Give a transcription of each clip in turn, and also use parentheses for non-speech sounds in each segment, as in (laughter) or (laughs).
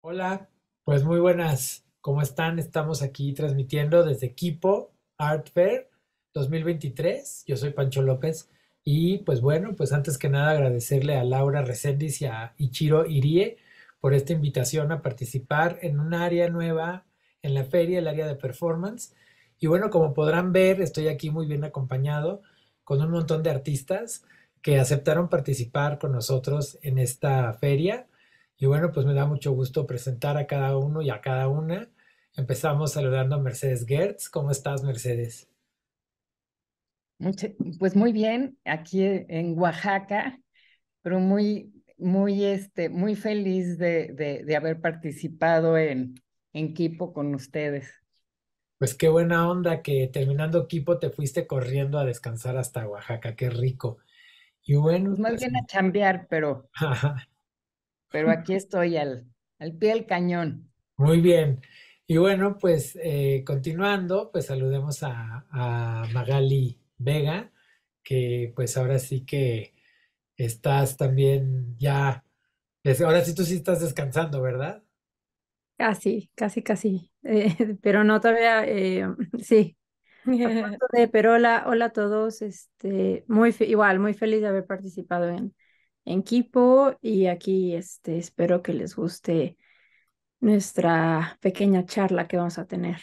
Hola, pues muy buenas. ¿Cómo están? Estamos aquí transmitiendo desde Kipo Art Fair 2023. Yo soy Pancho López y pues bueno, pues antes que nada agradecerle a Laura Reséndiz y a Ichiro Irie por esta invitación a participar en un área nueva en la feria, el área de performance. Y bueno, como podrán ver, estoy aquí muy bien acompañado con un montón de artistas que aceptaron participar con nosotros en esta feria. Y bueno, pues me da mucho gusto presentar a cada uno y a cada una. Empezamos saludando a Mercedes Gertz. ¿Cómo estás, Mercedes? Pues muy bien, aquí e, en Oaxaca, pero muy, muy, este, muy feliz de, haber participado en, equipo con ustedes. Pues qué buena onda que terminando equipo te fuiste corriendo a descansar hasta Oaxaca, qué rico. Y bueno. Pues más pues bien a chambear, pero. (laughs) pero aquí estoy al, al pie del cañón. Muy bien. Y bueno, pues eh, continuando, pues saludemos a, Magali Vega, que pues ahora sí que estás también ya, ahora sí tú sí estás descansando, ¿verdad? Casi, casi, casi, eh, (laughs) pero no todavía, eh, sí. (laughs) pero hola, hola a todos, este, muy igual, muy feliz de haber participado en, equipo y aquí este, espero que les guste nuestra pequeña charla que vamos a tener.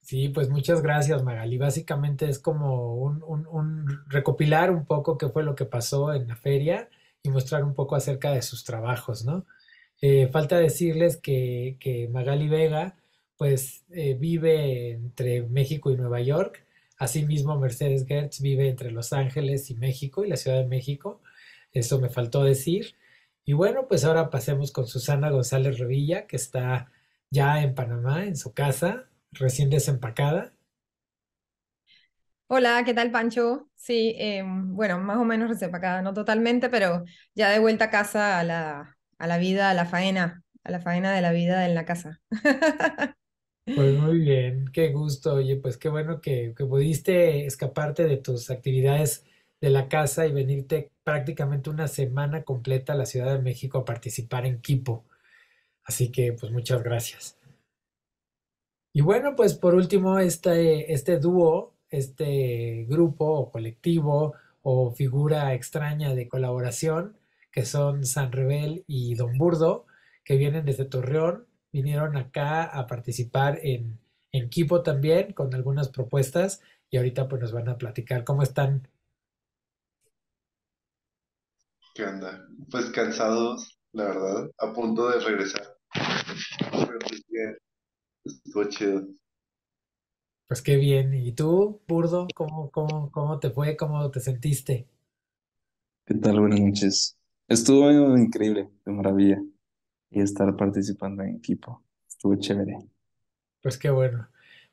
Sí, pues muchas gracias Magali. Básicamente es como un, recopilar un poco qué fue lo que pasó en la feria y mostrar un poco acerca de sus trabajos, ¿no? Eh, falta decirles que, que, Magali Vega pues eh, vive entre México y Nueva York. Asimismo, Mercedes Gertz vive entre Los Ángeles y México y la Ciudad de México. Eso me faltó decir. Y bueno, pues ahora pasemos con Susana González Revilla, que está ya en Panamá, en su casa, recién desempacada. Hola, ¿qué tal Pancho? Sí, em, bueno, más o menos desempacada, no totalmente, pero ya de vuelta a casa a la, a la vida, a la faena, a la faena de la vida en la casa. (laughs) Pues muy bien, qué gusto, oye, pues qué bueno que, que pudiste escaparte de tus actividades de la casa y venirte prácticamente una semana completa a la Ciudad de México a participar en Kipo. Así que pues muchas gracias. Y bueno, pues por último, este, este dúo, este grupo o colectivo o figura extraña de colaboración, que son San Rebel y Don Burdo, que vienen desde Torreón, vinieron acá a participar en, en Kipo también con algunas propuestas y ahorita pues nos van a platicar cómo están ¿Qué onda? Pues cansados, la verdad, a punto de regresar. pues bien, pues, estuvo chido. Pues qué bien. ¿Y tú, Burdo? ¿Cómo, cómo, cómo te fue? ¿Cómo te sentiste? ¿Qué tal? Buenas noches. Estuvo increíble, de maravilla. Y estar participando en equipo. Estuvo chévere. Pues qué bueno.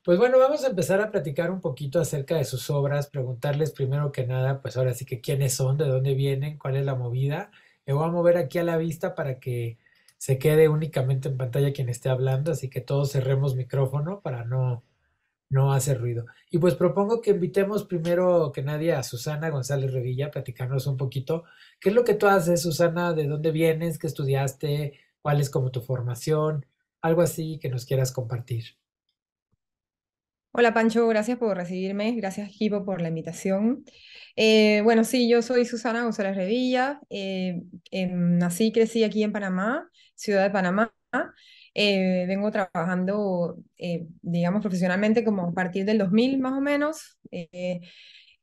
Pues bueno, vamos a empezar a platicar un poquito acerca de sus obras, preguntarles primero que nada, pues ahora sí que quiénes son, de dónde vienen, cuál es la movida. Me voy a mover aquí a la vista para que se quede únicamente en pantalla quien esté hablando, así que todos cerremos micrófono para no, no hacer ruido. Y pues propongo que invitemos primero que nadie a Susana González Revilla a platicarnos un poquito. ¿Qué es lo que tú haces, Susana? ¿De dónde vienes? ¿Qué estudiaste? ¿Cuál es como tu formación? Algo así que nos quieras compartir. Hola Pancho, gracias por recibirme, gracias equipo por la invitación. Eh, bueno, sí, yo soy Susana González Revilla, eh, em, nací y crecí aquí en Panamá, ciudad de Panamá. Eh, vengo trabajando, digamos, profesionalmente como a partir del 2000 más o menos.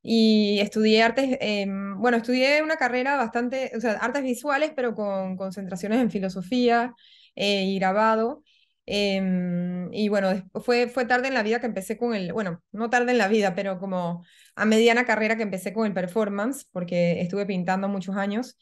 y estudié artes, em, bueno, estudié una carrera bastante, o sea, artes visuales, pero con concentraciones en filosofía y grabado. Em, y bueno, fue, fue tarde en la vida que empecé con el, bueno, no tarde en la vida, pero como a mediana carrera que empecé con el performance, porque estuve pintando muchos años.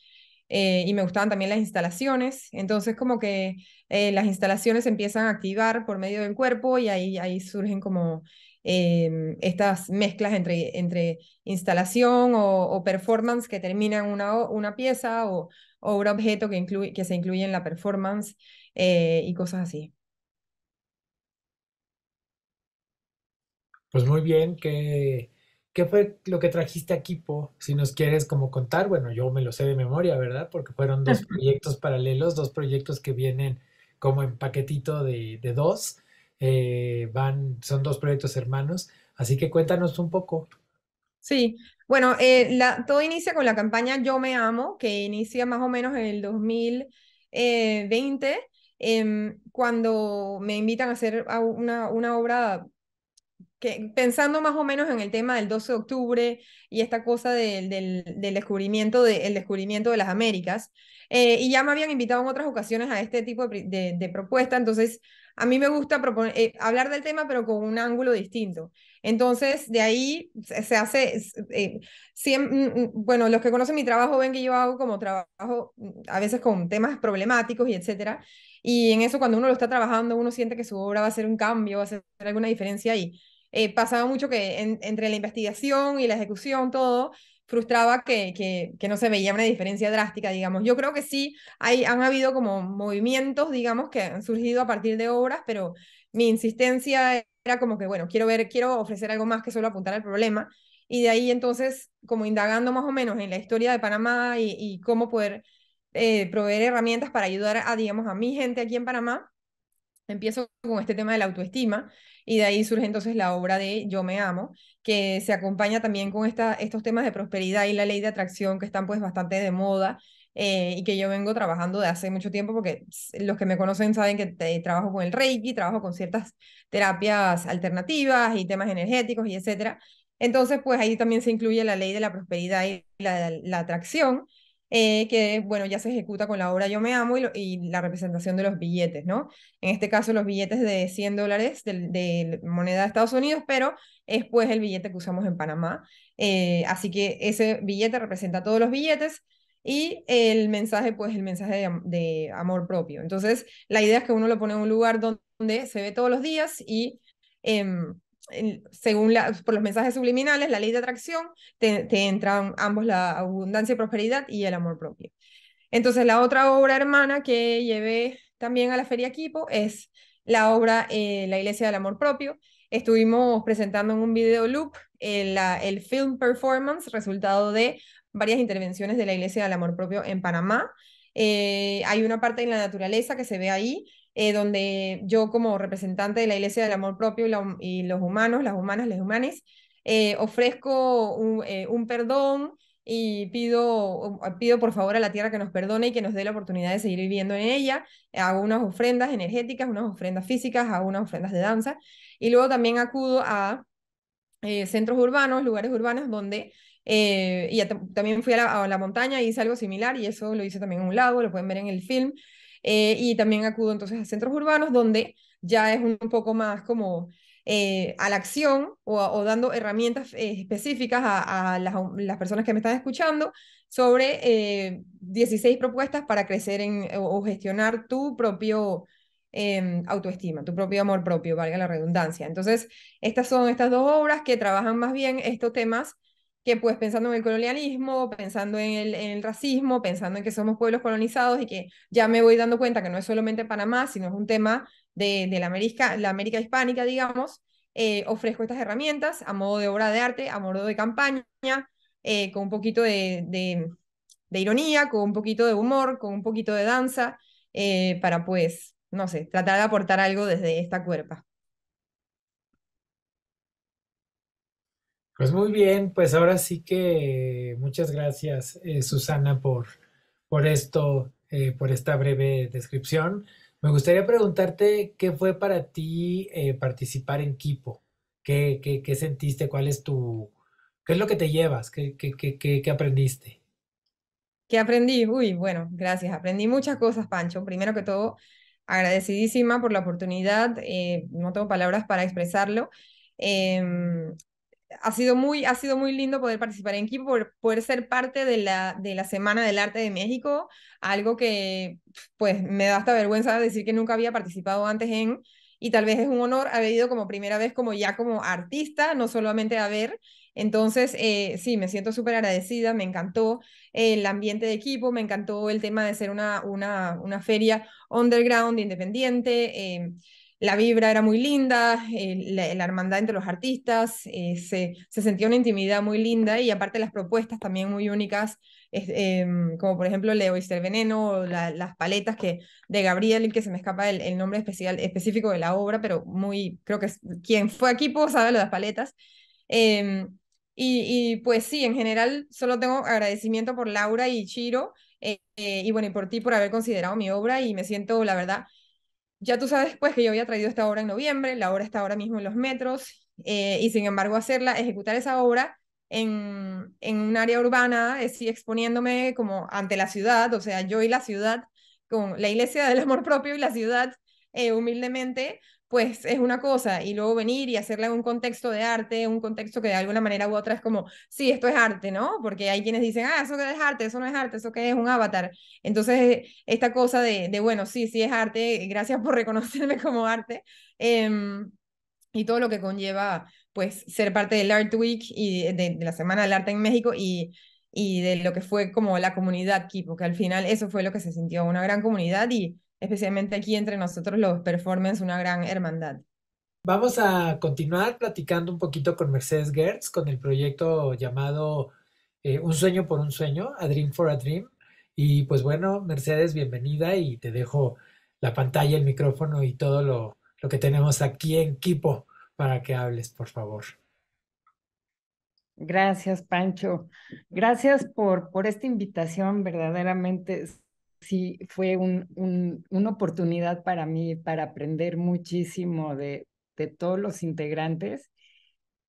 Eh, y me gustaban también las instalaciones. Entonces, como que eh, las instalaciones empiezan a activar por medio del cuerpo y ahí, ahí surgen como em, estas mezclas entre, entre instalación o, performance que terminan una, una pieza o, o un objeto que, incluye, que se incluye en la performance eh, y cosas así. Pues muy bien, ¿qué, ¿qué fue lo que trajiste aquí, Po? Si nos quieres como contar, bueno, yo me lo sé de memoria, ¿verdad? Porque fueron dos proyectos paralelos, dos proyectos que vienen como en paquetito de, dos. Eh, van, son dos proyectos hermanos, así que cuéntanos un poco. Sí, bueno, eh, todo inicia con la campaña Yo Me Amo, que inicia más o menos en el 2020, eh, em, cuando me invitan a hacer una, una obra pensando más o menos en el tema del 12 de octubre y esta cosa del, del, del descubrimiento, de, las Américas, eh, y ya me habían invitado en otras ocasiones a este tipo de, propuesta, entonces a mí me gusta eh, hablar del tema pero con un ángulo distinto. Entonces, de ahí se hace, eh, mm, mm, bueno, los que conocen mi trabajo ven que yo hago como trabajo mm, a veces con temas problemáticos y etcétera, y en eso cuando uno lo está trabajando, uno siente que su obra va a hacer un cambio, va a hacer alguna diferencia ahí. Eh, pasaba mucho que entre la investigación y la ejecución, todo, frustraba que, no se veía una diferencia drástica, digamos. Yo creo que sí, hay, han habido como movimientos, digamos, que han surgido a partir de obras, pero mi insistencia era como que, bueno, quiero ver, quiero ofrecer algo más que solo apuntar al problema. Y de ahí entonces, como indagando más o menos en la historia de Panamá y, cómo poder eh, proveer herramientas para ayudar a, digamos, a mi gente aquí en Panamá, Empiezo con este tema de la autoestima y de ahí surge entonces la obra de Yo me amo, que se acompaña también con esta, estos temas de prosperidad y la ley de atracción que están pues bastante de moda eh, y que yo vengo trabajando de hace mucho tiempo porque los que me conocen saben que eh, trabajo con el Reiki, trabajo con ciertas terapias alternativas y temas energéticos y etcétera. Entonces pues ahí también se incluye la ley de la prosperidad y la atracción eh, que bueno, ya se ejecuta con la obra Yo me amo y, la representación de los billetes, ¿no? En este caso los billetes de 100 dólares de, moneda de Estados Unidos, pero es pues el billete que usamos en Panamá. Eh, así que ese billete representa todos los billetes y el mensaje, pues el mensaje de, amor propio. Entonces, la idea es que uno lo pone en un lugar donde se ve todos los días y em, según por los mensajes subliminales, la ley de atracción, te, entran ambos la abundancia y prosperidad y el amor propio. Entonces, la otra obra hermana que llevé también a la Feria Equipo es la obra eh, La Iglesia del Amor Propio. Estuvimos presentando en un video loop el, eh, el film performance, resultado de varias intervenciones de la Iglesia del Amor Propio en Panamá. Eh, hay una parte en la naturaleza que se ve ahí, eh, donde yo como representante de la Iglesia del Amor Propio y, los humanos, las humanas, les humanes, eh, ofrezco eh, un, perdón y pido, um, pido por favor a la tierra que nos perdone y que nos dé la oportunidad de seguir viviendo en ella. Hago unas ofrendas energéticas, unas ofrendas físicas, hago unas ofrendas de danza y luego también acudo a centros urbanos, lugares urbanos donde y también fui a la, a la montaña y hice algo similar y eso lo hice también en un lago, lo pueden ver en el film. Eh, y también acudo entonces a centros urbanos donde ya es un, poco más como eh, a la acción o, dando herramientas eh, específicas a, las, personas que me están escuchando sobre 16 propuestas para crecer en, o, gestionar tu propio em, autoestima, tu propio amor propio, valga la redundancia. Entonces, estas son estas dos obras que trabajan más bien estos temas que pues pensando en el colonialismo, pensando en el, racismo, pensando en que somos pueblos colonizados y que ya me voy dando cuenta que no es solamente Panamá, sino es un tema de, la, América, la América hispánica, digamos, eh, ofrezco estas herramientas a modo de obra de arte, a modo de campaña, eh, con un poquito de, ironía, con un poquito de humor, con un poquito de danza, eh, para pues, no sé, tratar de aportar algo desde esta cuerpa. Pues muy bien, pues ahora sí que muchas gracias eh, Susana por, por esto, eh, por esta breve descripción. Me gustaría preguntarte qué fue para ti eh, participar en Kipo, ¿Qué, sentiste, cuál es tu, qué es lo que te llevas, qué, aprendiste. ¿Qué aprendí? Uy, bueno, gracias. Aprendí muchas cosas, Pancho. Primero que todo, agradecidísima por la oportunidad. no tengo palabras para expresarlo. Em, ha sido muy, ha sido muy lindo poder participar en equipo, poder, ser parte de la, de la Semana del Arte de México, algo que pues me da hasta vergüenza decir que nunca había participado antes en, y tal vez es un honor haber ido como primera vez como ya como artista, no solamente a ver. Entonces, eh, sí, me siento súper agradecida, me encantó el ambiente de equipo, me encantó el tema de ser una, una, una feria underground, independiente. Em, la vibra era muy linda, la, hermandad entre los artistas, eh, se, se, sentía una intimidad muy linda y aparte las propuestas también muy únicas, em, como por ejemplo Leo y Veneno, las paletas que, de Gabriel, que se me escapa el, nombre especial, específico de la obra, pero muy, creo que quien fue aquí sabe lo de las paletas. Em, y, pues sí, en general solo tengo agradecimiento por Laura y Chiro eh, eh, y bueno, y por ti por haber considerado mi obra y me siento, la verdad, ya tú sabes pues que yo había traído esta obra en noviembre, la obra está ahora mismo en los metros, eh, y sin embargo hacerla, ejecutar esa obra en, un área urbana, es, eh, exponiéndome como ante la ciudad, o sea, yo y la ciudad, con la iglesia del amor propio y la ciudad, eh, humildemente, pues es una cosa, y luego venir y hacerla en un contexto de arte, un contexto que de alguna manera u otra es como, sí, esto es arte, ¿no? Porque hay quienes dicen, ah, eso que es arte, eso no es arte, eso que es un avatar. Entonces, esta cosa de, de, bueno, sí, sí es arte, gracias por reconocerme como arte, em, y todo lo que conlleva, pues, ser parte del Art Week y de, la Semana del Arte en México y, y de lo que fue como la comunidad aquí, porque al final eso fue lo que se sintió, una gran comunidad y especialmente aquí entre nosotros los performers, una gran hermandad. Vamos a continuar platicando un poquito con Mercedes Gertz, con el proyecto llamado eh, Un sueño por un sueño, A Dream for a Dream. Y pues bueno, Mercedes, bienvenida y te dejo la pantalla, el micrófono y todo lo, lo que tenemos aquí en equipo para que hables, por favor. Gracias, Pancho. Gracias por, por esta invitación. Verdaderamente sí fue una oportunidad para mí para aprender muchísimo de, todos los integrantes.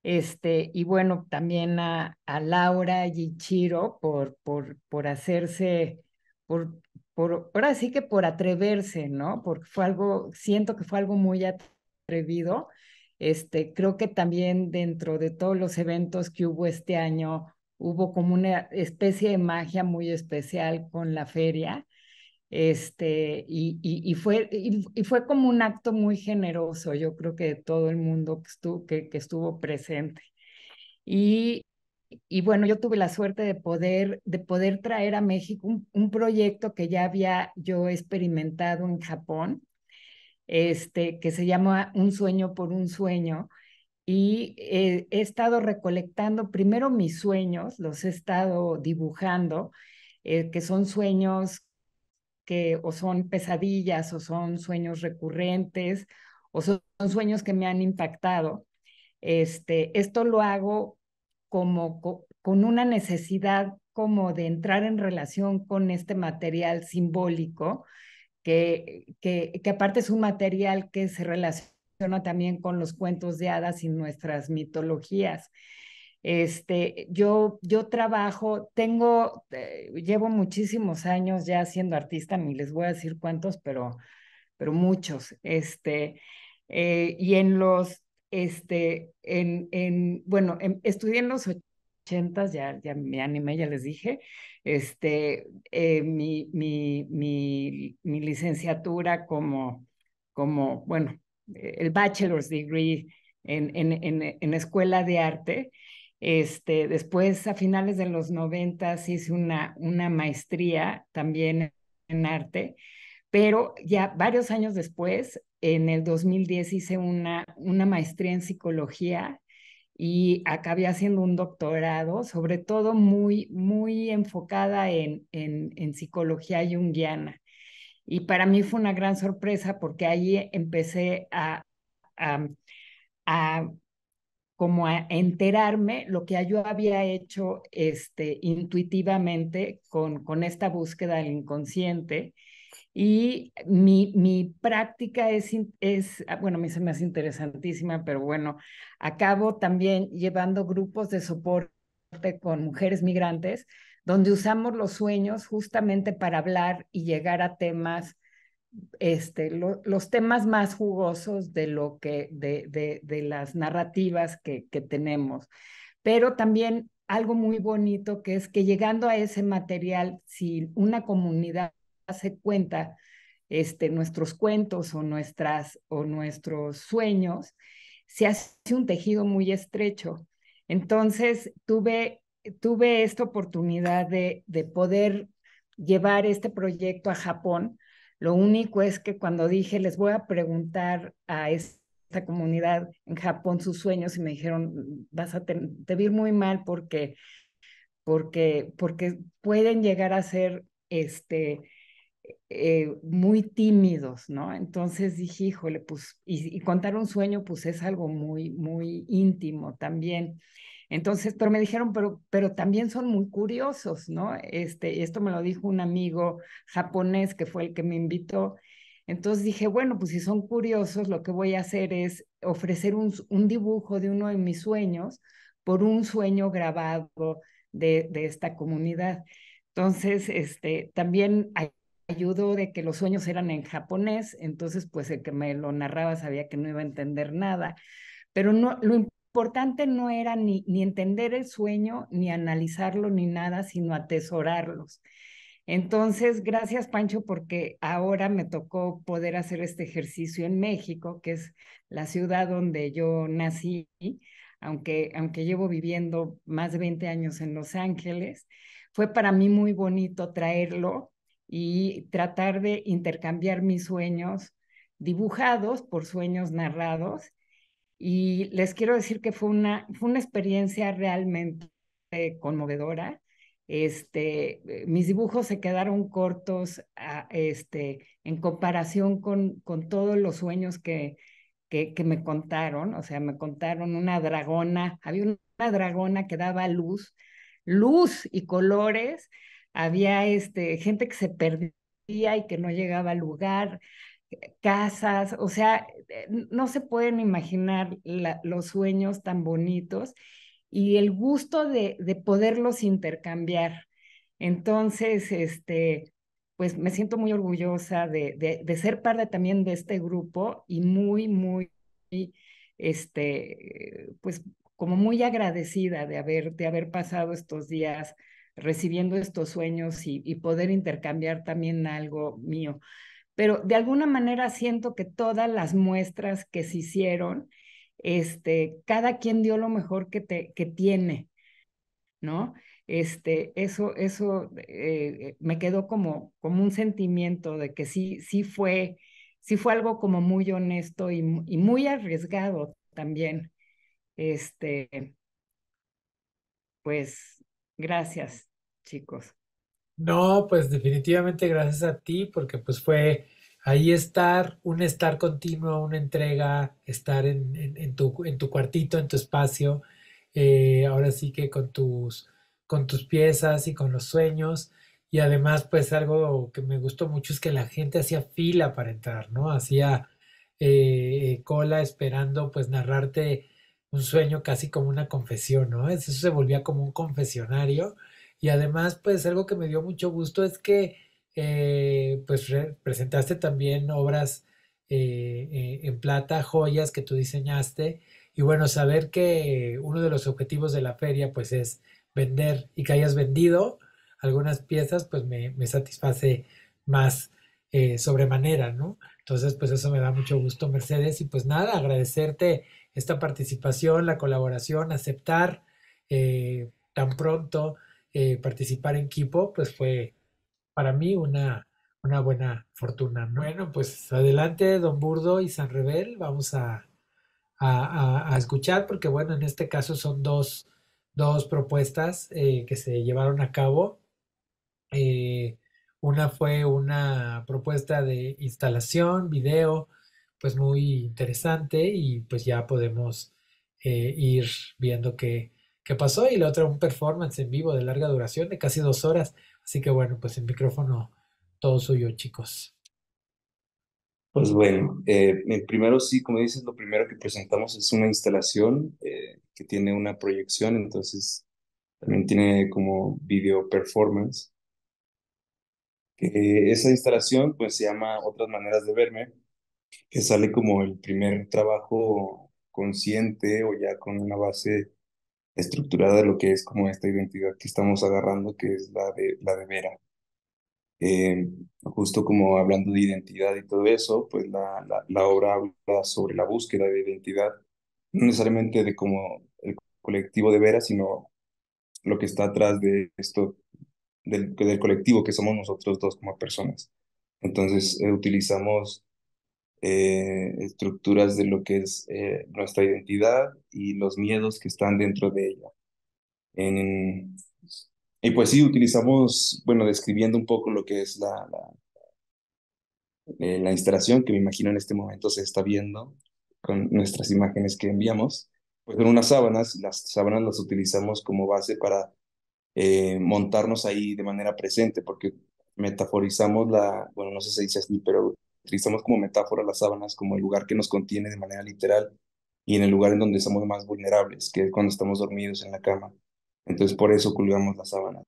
Este, y bueno, también a, Laura y Chiro por, por, hacerse, por, ahora sí que por atreverse, ¿no? Porque fue algo, siento que fue algo muy atrevido. Este, creo que también dentro de todos los eventos que hubo este año, hubo como una especie de magia muy especial con la feria. Este, y, fue, y, fue como un acto muy generoso, yo creo que de todo el mundo que estuvo, que, estuvo presente. Y, bueno, yo tuve la suerte de poder, de poder traer a México un, proyecto que ya había yo experimentado en Japón, este, que se llama Un sueño por un sueño. Y eh, he estado recolectando primero mis sueños, los he estado dibujando, eh, que son sueños que o son pesadillas o son sueños recurrentes o son, sueños que me han impactado. Este, esto lo hago como con una necesidad como de entrar en relación con este material simbólico, que, que, que aparte es un material que se relaciona también con los cuentos de hadas y nuestras mitologías. Este, yo, yo trabajo, tengo, eh, llevo muchísimos años ya siendo artista, ni les voy a decir cuántos, pero, pero muchos. Este, eh, y en los, este, en, bueno, em, estudié en los ochentas, ya, ya me animé, ya les dije, este, eh, mi, licenciatura como, como, bueno, el bachelor's degree en, en escuela de arte este, después, a finales de los noventas, hice una, una maestría también en arte, pero ya varios años después, en el 2010, hice una, una maestría en psicología y acabé haciendo un doctorado, sobre todo muy, muy enfocada en, en, psicología junguiana. Y para mí fue una gran sorpresa porque ahí empecé a como a enterarme lo que yo había hecho este, intuitivamente con, esta búsqueda del inconsciente. Y mi, práctica es, es, ah, bueno, a mí se me hace interesantísima, pero bueno, acabo también llevando grupos de soporte con mujeres migrantes, donde usamos los sueños justamente para hablar y llegar a temas este, los temas más jugosos de, lo que, de, de, las narrativas que, que tenemos. Pero también algo muy bonito que es que llegando a ese material, si una comunidad hace cuenta este, nuestros cuentos o, nuestras, o nuestros sueños, se hace un tejido muy estrecho. Entonces, tuve, tuve esta oportunidad de, de poder llevar este proyecto a Japón lo único es que cuando dije, les voy a preguntar a esta comunidad en Japón sus sueños y me dijeron, vas a te, muy mal porque, porque, porque pueden llegar a ser este, eh, muy tímidos, ¿no? Entonces dije, híjole, pues, y, contar un sueño, pues es algo muy, muy íntimo también. Entonces, pero me dijeron, pero, pero también son muy curiosos, ¿no? Este, esto me lo dijo un amigo japonés que fue el que me invitó. Entonces dije, bueno, pues si son curiosos, lo que voy a hacer es ofrecer un, dibujo de uno de mis sueños por un sueño grabado de, esta comunidad. Entonces, este, también ayudó de que los sueños eran en japonés, entonces pues el que me lo narraba sabía que no iba a entender nada. Pero no, lo importante no era ni, ni entender el sueño, ni analizarlo, ni nada, sino atesorarlos. Entonces, gracias Pancho, porque ahora me tocó poder hacer este ejercicio en México, que es la ciudad donde yo nací, aunque, aunque llevo viviendo más de 20 años en Los Ángeles. Fue para mí muy bonito traerlo y tratar de intercambiar mis sueños dibujados por sueños narrados y les quiero decir que fue una, fue una experiencia realmente conmovedora. Este, eh, mis dibujos se quedaron cortos ah, este, en comparación con, con todos los sueños que, que, me contaron. O sea, me contaron una dragona, había una dragona que daba luz, luz y colores. Había este, gente que se perdía y que no llegaba al lugar casas, o sea, eh, no se pueden imaginar los sueños tan bonitos y el gusto de, poderlos intercambiar. Entonces, este, pues me siento muy orgullosa de, de, ser parte también de este grupo y muy, muy, este, pues como muy agradecida de haber, de haber pasado estos días recibiendo estos sueños y poder intercambiar también algo mío pero de alguna manera siento que todas las muestras que se hicieron, este, cada quien dio lo mejor que, te, que tiene, ¿no? Este, eso, eso eh, eh, me quedó como, como un sentimiento de que sí, sí fue, sí fue algo como muy honesto y, y muy arriesgado también. Este, pues gracias, chicos. No, pues definitivamente gracias a ti, porque pues fue ahí estar, un estar continuo, una entrega, estar en, tu, en tu cuartito, en tu espacio, eh, ahora sí que con tus, con tus piezas y con los sueños. Y además, pues algo que me gustó mucho es que la gente hacía fila para entrar, ¿no? Hacía eh, cola esperando pues narrarte un sueño casi como una confesión, ¿no? Eso se volvía como un confesionario y además, pues algo que me dio mucho gusto es que eh, pues presentaste también obras eh, eh, en plata, joyas que tú diseñaste. Y bueno, saber que uno de los objetivos de la feria pues es vender y que hayas vendido algunas piezas pues me, me satisface más sobremanera, ¿no? Entonces pues eso me da mucho gusto, Mercedes. Y pues nada, agradecerte esta participación, la colaboración, aceptar tan pronto eh, participar en equipo, pues fue para mí una, una buena fortuna. Bueno, pues adelante, don Burdo y San Rebel, vamos a, escuchar, porque bueno, en este caso son dos, propuestas eh, que se llevaron a cabo. Eh, una fue una propuesta de instalación, video, pues muy interesante y pues ya podemos ir viendo qué, ¿Qué pasó y la otra un performance en vivo de larga duración de casi dos horas. Así que bueno, pues el micrófono todo suyo, chicos. Pues bueno, el eh, primero sí, como dices, lo primero que presentamos es una instalación eh, que tiene una proyección, entonces también tiene como video performance. Eh, esa instalación pues se llama Otras Maneras de Verme, que sale como el primer trabajo consciente o ya con una base estructurada de lo que es como esta identidad que estamos agarrando, que es la de, la de Vera. Eh, justo como hablando de identidad y todo eso, pues la, la, obra habla sobre la búsqueda de identidad, no necesariamente de como el colectivo de Vera, sino lo que está atrás de esto, del, colectivo que somos nosotros dos como personas. Entonces eh, utilizamos eh, estructuras de lo que es eh, nuestra identidad y los miedos que están dentro de ella. y pues sí, utilizamos, bueno, describiendo un poco lo que es la, eh, la, instalación que me imagino en este momento se está viendo con nuestras imágenes que enviamos, pues son unas sábanas, las sábanas las utilizamos como base para montarnos ahí de manera presente, porque metaforizamos la, bueno, no sé si se dice así, pero utilizamos como metáfora las sábanas como el lugar que nos contiene de manera literal y en el lugar en donde estamos más vulnerables, que es cuando estamos dormidos en la cama. Entonces por eso colgamos las sábanas.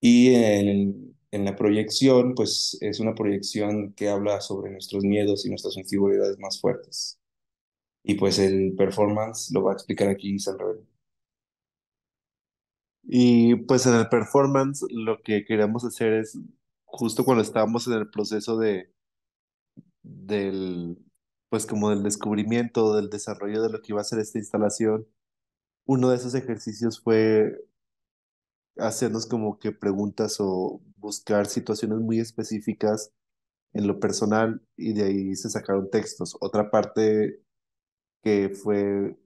Y en, la proyección, pues es una proyección que habla sobre nuestros miedos y nuestras sensibilidades más fuertes. Y pues el performance lo va a explicar aquí Sanrebel. Y pues en el performance lo que queremos hacer es, justo cuando estábamos en el proceso de, del, pues como del descubrimiento, del desarrollo de lo que iba a ser esta instalación, uno de esos ejercicios fue hacernos como que preguntas o buscar situaciones muy específicas en lo personal y de ahí se sacaron textos. Otra parte que fue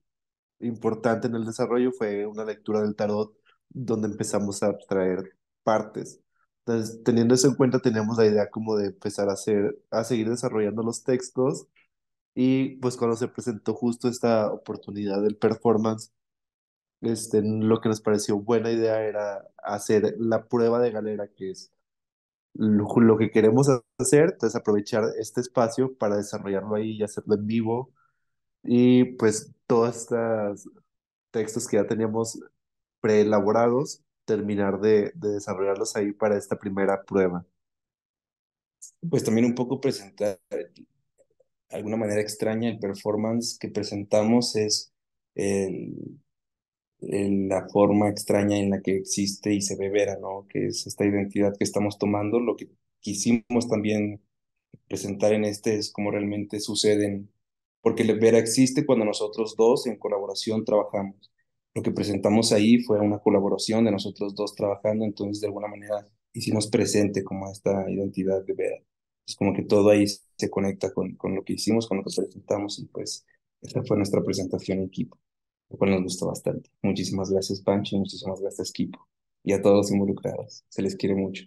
importante en el desarrollo fue una lectura del tarot donde empezamos a abstraer partes. Entonces, teniendo eso en cuenta, teníamos la idea como de empezar a hacer, a seguir desarrollando los textos y pues cuando se presentó justo esta oportunidad del performance, este, lo que nos pareció buena idea era hacer la prueba de galera, que es lo, lo que queremos hacer, entonces aprovechar este espacio para desarrollarlo ahí y hacerlo en vivo. Y pues todos estos textos que ya teníamos preelaborados, terminar de, desarrollarlos ahí para esta primera prueba? Pues también un poco presentar, de alguna manera extraña, el performance que presentamos es en la forma extraña en la que existe y se ve Vera, ¿no? Que es esta identidad que estamos tomando, lo que quisimos también presentar en este es cómo realmente suceden, porque Vera existe cuando nosotros dos en colaboración trabajamos lo que presentamos ahí fue una colaboración de nosotros dos trabajando, entonces de alguna manera hicimos presente como esta identidad de Vera. Es como que todo ahí se conecta con, con lo que hicimos, con lo que presentamos y pues esta fue nuestra presentación en equipo, lo cual nos gustó bastante. Muchísimas gracias Pancho, muchísimas gracias equipo y a todos involucrados. Se les quiere mucho.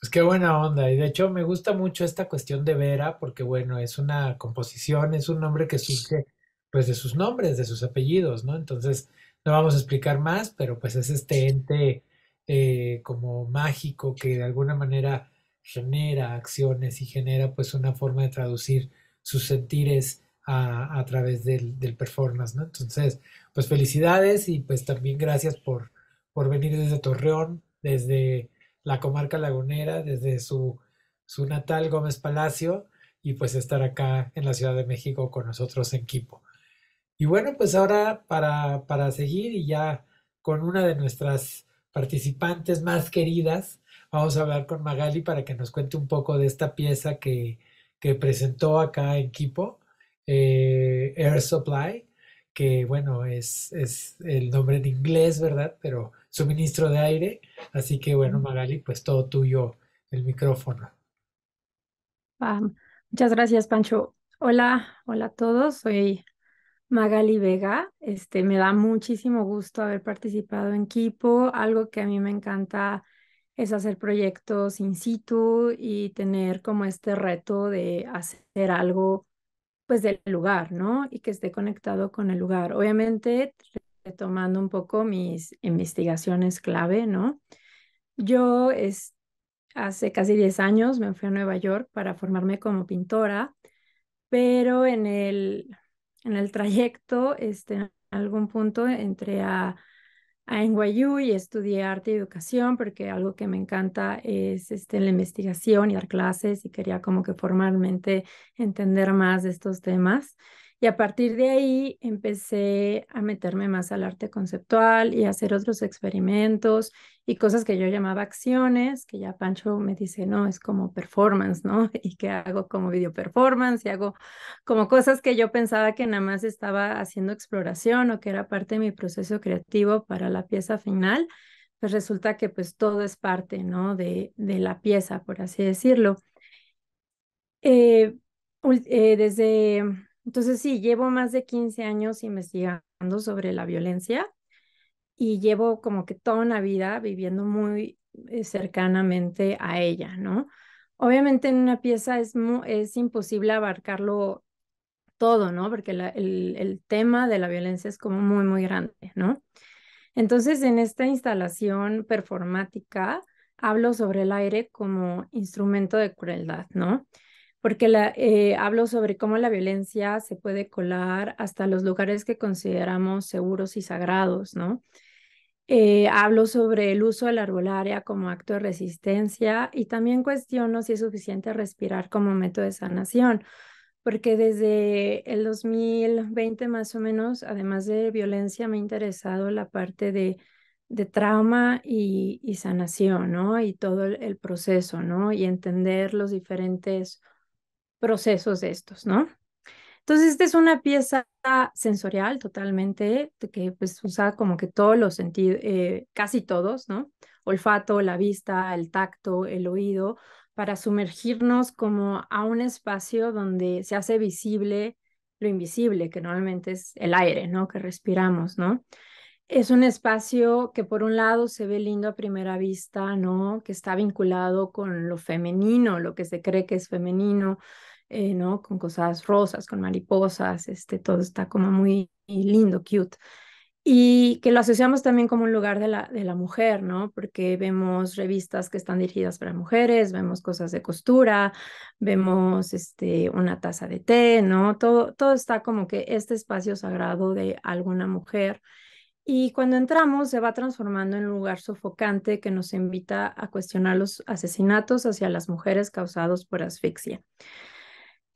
Pues qué buena onda. Y de hecho me gusta mucho esta cuestión de Vera porque bueno, es una composición, es un nombre que surge pues de sus nombres, de sus apellidos, ¿no? Entonces, no vamos a explicar más, pero pues es este ente eh, como mágico que de alguna manera genera acciones y genera pues una forma de traducir sus sentires a, través del, performance, ¿no? Entonces, pues felicidades y pues también gracias por, por venir desde Torreón, desde la comarca lagunera, desde su, su natal Gómez Palacio y pues estar acá en la Ciudad de México con nosotros en equipo. Y bueno, pues ahora para, para seguir y ya con una de nuestras participantes más queridas, vamos a hablar con Magali para que nos cuente un poco de esta pieza que, presentó acá en equipo, eh, Air Supply, que bueno, es, es, el nombre en inglés, ¿verdad? Pero suministro de aire. Así que bueno, Magali, pues todo tuyo el micrófono. Ah, muchas gracias, Pancho. Hola, hola a todos. Soy Magali Vega. Este, me da muchísimo gusto haber participado en Kipo. Algo que a mí me encanta es hacer proyectos in situ y tener como este reto de hacer algo pues del lugar, ¿no? Y que esté conectado con el lugar. Obviamente, retomando un poco mis investigaciones clave, ¿no? Yo es, hace casi 10 años me fui a Nueva York para formarme como pintora, pero en el en el trayecto, este, en algún punto entré a, a NYU y estudié arte y educación porque algo que me encanta es este, la investigación y dar clases y quería como que formalmente entender más de estos temas. Y a partir de ahí empecé a meterme más al arte conceptual y a hacer otros experimentos y cosas que yo llamaba acciones, que ya Pancho me dice, no, es como performance, ¿no? (laughs) Y que hago como video performance y hago como cosas que yo pensaba que nada más estaba haciendo exploración o que era parte de mi proceso creativo para la pieza final, pues resulta que pues todo es parte, ¿no? De, de la pieza, por así decirlo. Eh, eh, desde entonces, sí, llevo más de 15 años investigando sobre la violencia y llevo como que toda una vida viviendo muy eh, cercanamente a ella, ¿no? Obviamente en una pieza es, es imposible abarcarlo todo, ¿no? Porque el, el, tema de la violencia es como muy, muy grande, ¿no? Entonces, en esta instalación performática, hablo sobre el aire como instrumento de crueldad, ¿no? porque eh, hablo sobre cómo la violencia se puede colar hasta los lugares que consideramos seguros y sagrados, ¿no? Eh, hablo sobre el uso de la arbolaria como acto de resistencia y también cuestiono si es suficiente respirar como método de sanación, porque desde el 2020 más o menos, además de violencia, me ha interesado la parte de, trauma y, sanación, ¿no? Y todo el proceso, ¿no? Y entender los diferentes procesos de estos, ¿no? Entonces, esta es una pieza sensorial totalmente, que pues usa como que todos los sentidos, eh, casi todos, ¿no? Olfato, la vista, el tacto, el oído, para sumergirnos como a un espacio donde se hace visible lo invisible, que normalmente es el aire, ¿no? Que respiramos, ¿no? Es un espacio que por un lado se ve lindo a primera vista, ¿no? Que está vinculado con lo femenino, lo que se cree que es femenino, eh, ¿no? Con cosas rosas, con mariposas, este, todo está como muy lindo, cute. Y que lo asociamos también como un lugar de la, de la mujer, ¿no? Porque vemos revistas que están dirigidas para mujeres, vemos cosas de costura, vemos este, una taza de té, ¿no? Todo, todo está como que este espacio sagrado de alguna mujer. Y cuando entramos se va transformando en un lugar sofocante que nos invita a cuestionar los asesinatos hacia las mujeres causados por asfixia.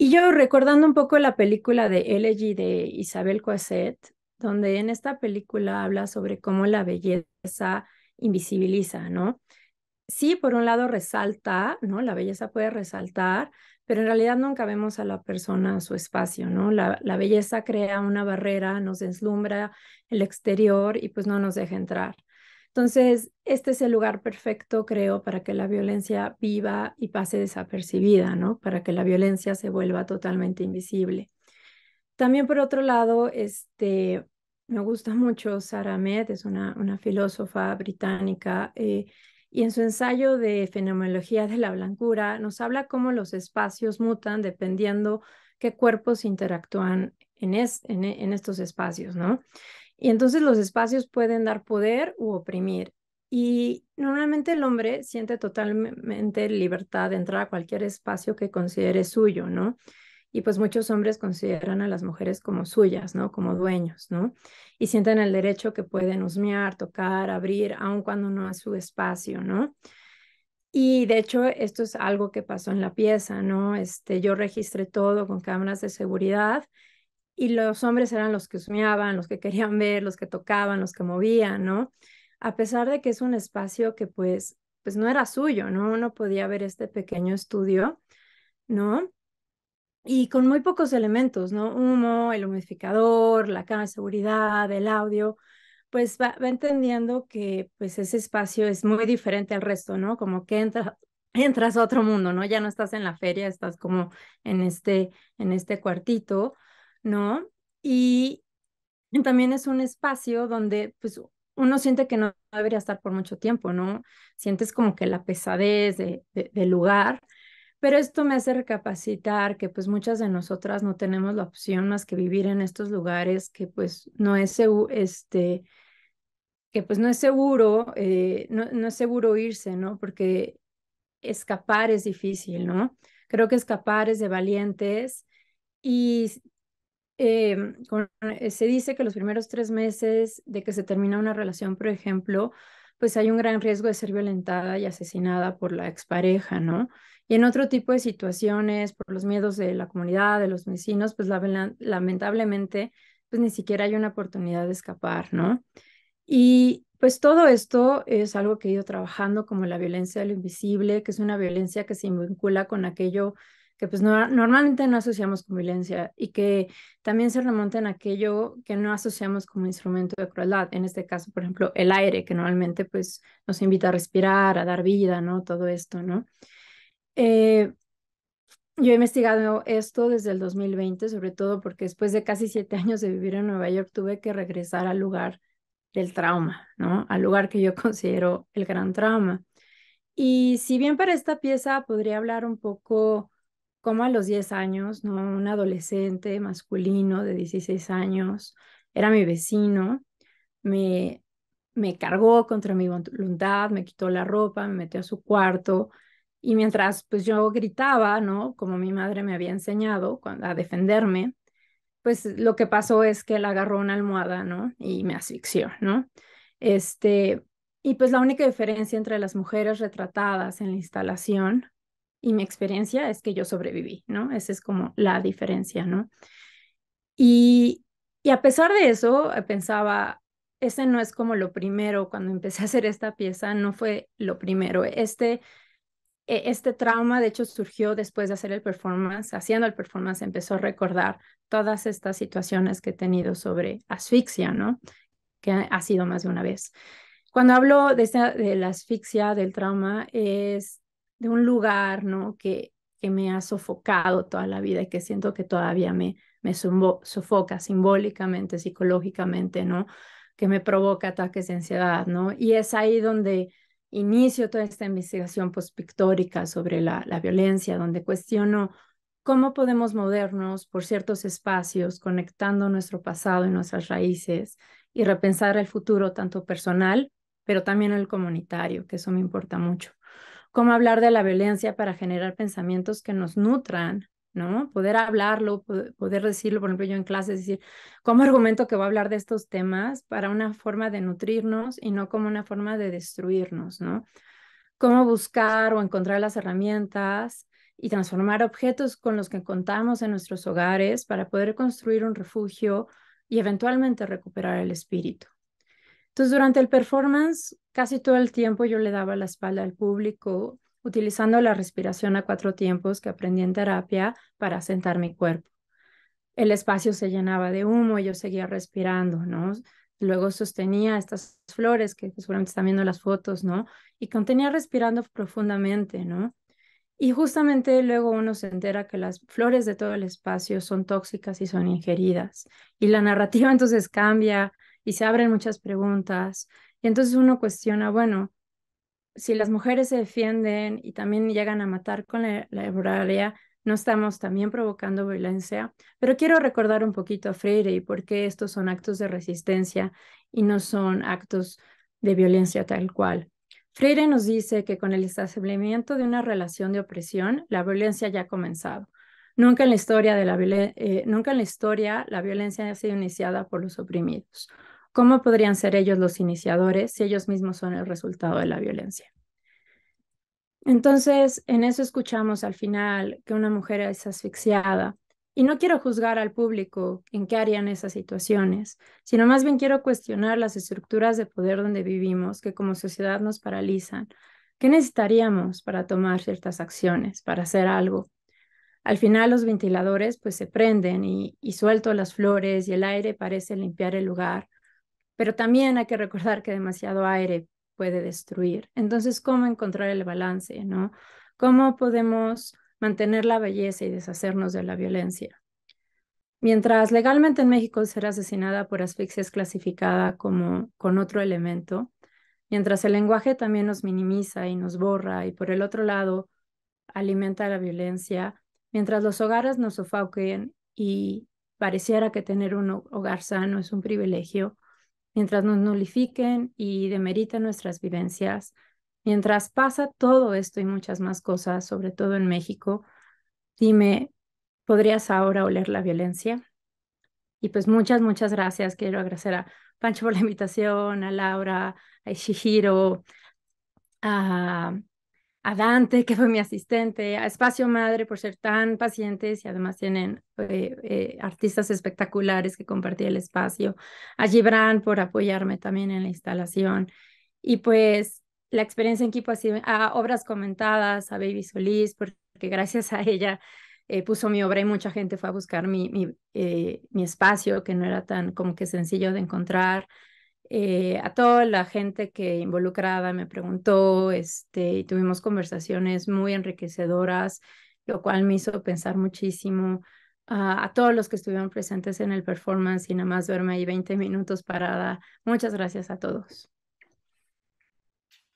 Y yo recordando un poco la película de Elegy de Isabel Coiset, donde en esta película habla sobre cómo la belleza invisibiliza, ¿no? Sí, por un lado resalta, ¿no? La belleza puede resaltar, pero en realidad nunca vemos a la persona a su espacio, ¿no? La, la belleza crea una barrera, nos deslumbra el exterior y pues no nos deja entrar. Entonces, este es el lugar perfecto, creo, para que la violencia viva y pase desapercibida, ¿no? Para que la violencia se vuelva totalmente invisible. También, por otro lado, este, me gusta mucho Sara Ahmed, es una, filósofa británica, eh, y en su ensayo de Fenomenología de la Blancura nos habla cómo los espacios mutan dependiendo qué cuerpos interactúan en, en estos espacios, ¿no? Y entonces los espacios pueden dar poder u oprimir. Y normalmente el hombre siente totalmente libertad de entrar a cualquier espacio que considere suyo, ¿no? Y pues muchos hombres consideran a las mujeres como suyas, ¿no? Como dueños, ¿no? Y sienten el derecho que pueden husmear, tocar, abrir, aun cuando no es su espacio, ¿no? Y de hecho, esto es algo que pasó en la pieza, ¿no? Este, yo registré todo con cámaras de seguridad y los hombres eran los que husmeaban, los que querían ver, los que tocaban, los que movían, ¿no? A pesar de que es un espacio que pues, pues no era suyo, ¿no? Uno podía ver este pequeño estudio, ¿no? Y con muy pocos elementos, ¿no? Humo, el humidificador, la cámara de seguridad, el audio, pues va, entendiendo que pues ese espacio es muy diferente al resto, ¿no? Como que (laughs) entras a otro mundo, ¿no? Ya no estás en la feria, estás como en este, en este cuartito ¿no? Y también es un espacio donde pues uno siente que no debería estar por mucho tiempo, ¿no? Sientes como que la pesadez de, del lugar, pero esto me hace recapacitar que pues muchas de nosotras no tenemos la opción más que vivir en estos lugares que pues no es este que pues no es seguro, eh, no, no es seguro irse, ¿no? Porque escapar es difícil, ¿no? Creo que escapar es de valientes y Em, eh, se dice que los primeros tres meses de que se termina una relación, por ejemplo, pues hay un gran riesgo de ser violentada y asesinada por la expareja, ¿no? Y en otro tipo de situaciones, por los miedos de la comunidad, de los vecinos, pues lamentablemente, pues ni siquiera hay una oportunidad de escapar, ¿no? Y pues todo esto es algo que he ido trabajando como la violencia de lo invisible, que es una violencia que se vincula con aquello que pues normalmente no asociamos con violencia y que también se remonta a aquello que no asociamos como instrumento de crueldad. En este caso, por ejemplo, el aire, que normalmente pues nos invita a respirar, a dar vida, ¿no? Todo esto, ¿no? Eh, yo he investigado esto desde el 2020, sobre todo porque después de casi siete (laughs) años de vivir en Nueva York tuve que regresar al lugar del trauma, ¿no? Al lugar que yo (laughs) considero el gran trauma. Y si bien para esta pieza podría hablar un poco como a los 10 años, ¿no? Un adolescente masculino de 16 años, era mi vecino, me, me cargó contra mi voluntad, me quitó la ropa, me metió a su cuarto y mientras pues yo gritaba, ¿no? Como mi madre me había enseñado a defenderme, pues lo que pasó es que él agarró una almohada, ¿no? Y me asfixió, ¿no? Este, y pues la única diferencia entre las mujeres retratadas en la instalación y mi experiencia es que yo sobreviví, ¿no? Esa es como la diferencia, ¿no? Y, a pesar de eso, eh, pensaba, ese no es como lo primero, cuando empecé a hacer esta pieza, no fue lo primero. Este, e, este trauma, de hecho, surgió después de hacer el performance, haciendo el performance, empezó a recordar todas estas situaciones que he tenido sobre asfixia, ¿no? Que ha sido más de una vez. Cuando hablo de, de la asfixia, del trauma, es de un lugar, ¿no? Que, que me ha sofocado toda la vida y que siento que todavía me, me sofoca simbólicamente, psicológicamente, ¿no? Que me provoca ataques de ansiedad, ¿no? Y es ahí donde inicio toda esta investigación post-pictórica sobre la, la violencia, donde cuestiono cómo podemos movernos por ciertos espacios, conectando nuestro pasado y nuestras raíces y repensar el futuro tanto personal, pero también el comunitario, que eso me importa mucho cómo hablar de la violencia para generar pensamientos que nos nutran, ¿no? Poder hablarlo, poder decirlo, por ejemplo, yo en clase, decir, ¿cómo argumento que voy a hablar de estos temas para una forma de nutrirnos y no como una forma de destruirnos, ¿no? Cómo buscar o encontrar las herramientas y transformar objetos con los que contamos en nuestros hogares para poder construir un refugio y eventualmente recuperar el espíritu. Entonces, durante el performance, Casi todo el tiempo yo le daba la espalda al público, utilizando la respiración a cuatro tiempos que aprendí en terapia para sentar mi cuerpo. El espacio se llenaba de humo y yo seguía respirando, ¿no? Luego sostenía estas flores que seguramente están viendo las fotos, ¿no? Y contenía respirando profundamente, ¿no? Y justamente luego uno se entera que las flores de todo el espacio son tóxicas y son ingeridas. Y la narrativa (laughs) entonces cambia y se abren muchas preguntas. Y entonces uno cuestiona, bueno, si las mujeres se defienden y también llegan a matar con la, la no estamos también provocando violencia. Pero quiero recordar un poquito a Freire y por qué estos son actos de resistencia y no son actos de violencia tal cual. Freire nos dice que con el establecimiento de una relación de opresión, la violencia ya ha comenzado. Nunca en la historia, de la, eh, nunca en la, historia la violencia ha sido iniciada por los oprimidos. ¿Cómo podrían ser ellos los iniciadores si ellos mismos son el resultado de la violencia? Entonces, en eso escuchamos al final que una mujer es asfixiada. Y no quiero juzgar al público en qué harían esas situaciones, sino más bien quiero cuestionar las estructuras de poder donde vivimos que como sociedad nos paralizan. ¿Qué necesitaríamos para tomar ciertas acciones, para hacer algo? Al final los ventiladores pues se prenden y, y suelto las flores y el aire parece limpiar el lugar, pero también hay que recordar que demasiado aire puede destruir. Entonces, ¿cómo encontrar el balance, no? ¿Cómo podemos mantener la belleza y deshacernos de la violencia? Mientras legalmente en México ser asesinada por asfixia es clasificada como con otro elemento, mientras el lenguaje también nos minimiza y nos borra y por el otro lado alimenta la violencia, mientras los hogares nos sofauquen y pareciera que tener un hogar sano es un privilegio, mientras nos nullifiquen y demeriten nuestras vivencias, mientras pasa todo esto y muchas más cosas, sobre todo en México, dime, ¿podrías ahora oler la violencia? Y pues muchas, muchas gracias. Quiero agradecer a Pancho por la invitación, a Laura, a Ishihiro, a a Dante, que fue mi asistente, a Espacio Madre por ser tan pacientes y además tienen eh, eh, artistas espectaculares que compartí el espacio, a Gibran por apoyarme también en la instalación. Y pues la experiencia en equipo a obras comentadas, a Baby Solís, porque gracias a ella eh, puso mi obra y mucha gente fue a buscar mi, mi, mi espacio, que no era tan como que sencillo de encontrar. Eh, a toda la gente que involucrada me preguntó, este, y tuvimos conversaciones muy enriquecedoras, lo cual me hizo pensar muchísimo. Ah, a todos los que estuvieron presentes en el performance y nada más duerme ahí 20 minutos parada. Muchas gracias a todos.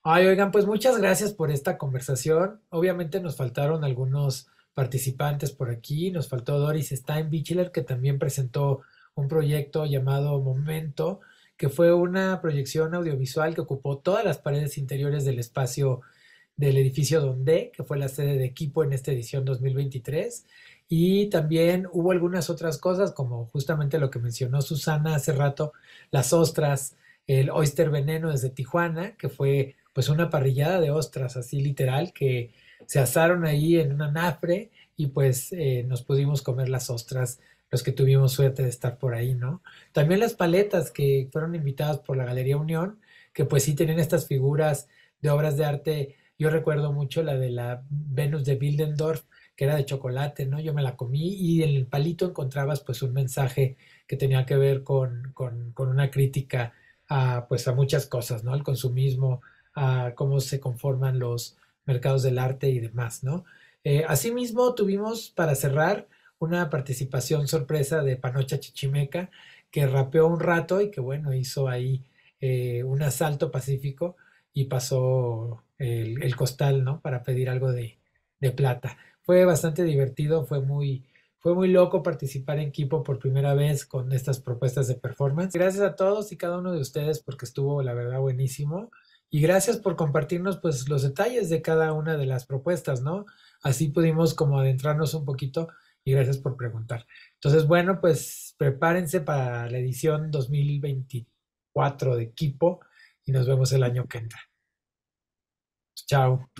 Ay, oigan, pues muchas gracias por esta conversación. Obviamente nos faltaron algunos participantes por aquí. Nos faltó Doris Steinbichler, que también presentó un proyecto llamado Momento, que fue una proyección audiovisual que ocupó todas las paredes interiores del espacio del edificio Donde, que fue la sede de equipo en esta edición 2023. Y también hubo algunas otras cosas, como justamente lo que mencionó Susana hace rato, las ostras, el oyster veneno desde Tijuana, que fue pues una parrillada de ostras, así literal, que se asaron ahí en una nafre y pues eh, nos pudimos comer las ostras los que tuvimos suerte de estar por ahí, ¿no? También las paletas que fueron invitadas por la Galería Unión, que pues sí tenían estas figuras de obras de arte. Yo recuerdo mucho la de la Venus de Bildendorf, que era de chocolate, ¿no? Yo me la comí y en el palito encontrabas pues un mensaje que tenía que ver con, una crítica a, pues a muchas cosas, ¿no? Al consumismo, a cómo se conforman los mercados del arte y demás, ¿no? Eh, asimismo, tuvimos para cerrar una participación sorpresa de Panocha Chichimeca, que rapeó un rato y que bueno, hizo ahí eh, un asalto pacífico y pasó el, costal, ¿no? Para pedir algo de, de plata. Fue bastante divertido, fue muy, fue muy loco participar en equipo por primera vez con estas propuestas de performance. Gracias a todos y cada uno de ustedes porque estuvo la verdad buenísimo y gracias por compartirnos pues los detalles de cada una de las propuestas, ¿no? Así pudimos como adentrarnos un poquito y gracias por preguntar. Entonces, bueno, pues prepárense para la edición 2024 de equipo y nos vemos el año que entra. Chao.